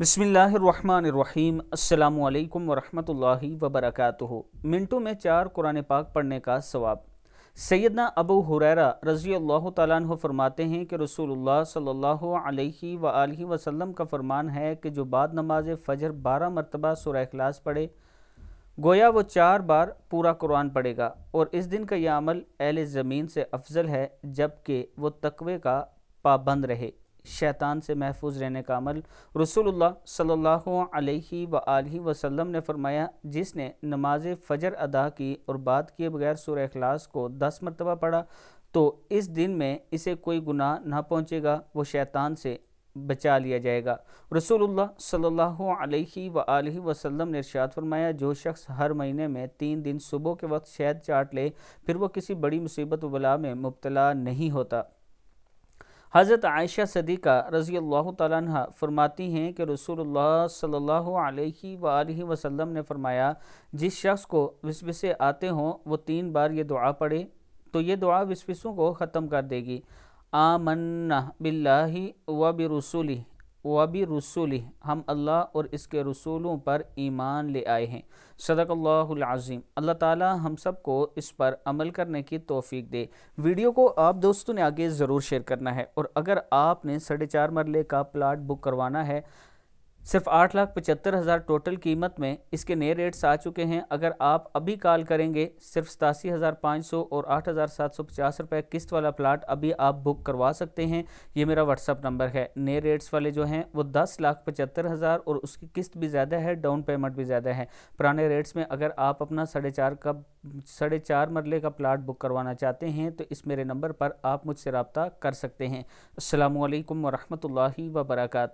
बसमीम् अल्लाम वरहमतुल्लाहि वबरकातुहु मिनटों में चार कुरान पाक पढ़ने का सवाब सैदना अबू हुरैरा रज़ी अल्लाह तु फरमाते हैं कि रसूलुल्लाह सल्लल्लाहु अलैहि व आलिहि वसल्लम का फरमान है कि जो बाद नमाज फ़जर बारह मरतबा सुरखलास पढ़े गोया वो चार बार पूरा कुरान पढ़ेगा और इस दिन का यह अमल अहल ज़मीन से अफजल है जबकि वो तकवे का पाबंद रहे शैतान से महफूज रहने का अमल रसोल्ला सल्लल्लाहु अलैहि वसल्लम ने फरमाया जिसने नमाज फ़जर अदा की और बात किए बगैर सुर अखलास को दस मरतबा पढ़ा तो इस दिन में इसे कोई गुनाह ना पहुँचेगा वो शैतान से बचा लिया जाएगा रसूलुल्लाह सल्लल्लाहु अलैहि वसल्लम ने इरशाद फरमाया जो शख्स हर महीने में तीन दिन सुबह के वक्त शहद चाट ले फिर वो किसी बड़ी मुसीबत वबला में मुबतला नहीं होता हज़रत आयशा सदीक़ा रज़ी अल्लाह तह फरमाती हैं कि रसूलुल्लाह सल्लल्लाहु अलैहि वसल्लम ने फ़रमाया जिस शख्स को वसवसे आते हों वो तीन बार ये दुआ पढ़े तो ये दुआ वसवसों को ख़त्म कर देगी आमन्ना बिल्लाहि व बिरसूली वबी रसूल हम अल्लाह और इसके रसूलों पर ईमान ले आए हैं सदकल्लाज़ीम अल्लाह ताला हम सब को इस पर अमल करने की तोफ़ी दे वीडियो को आप दोस्तों ने आगे ज़रूर शेयर करना है और अगर आपने साढ़े चार मरले का प्लाट बुक करवाना है सिर्फ आठ लाख पचहत्तर हज़ार टोटल कीमत में इसके नए रेट्स आ चुके हैं अगर आप अभी कॉल करेंगे सिर्फ सतासी हज़ार पाँच सौ और आठ हज़ार सात सौ पचास रुपये किस्त वाला प्लाट अभी आप बुक करवा सकते हैं ये मेरा व्हाट्सअप नंबर है नए रेट्स वाले जो हैं वो दस लाख पचहत्तर हज़ार और उसकी किस्त भी ज़्यादा है डाउन पेमेंट भी ज़्यादा है पुराने रेट्स में अगर आप अपना साढ़े चार का साढ़े चार मरले का प्लाट बुक करवाना चाहते हैं तो इस मेरे नंबर पर आप मुझसे रबता कर सकते हैं अल्लाम वरहमल वर्का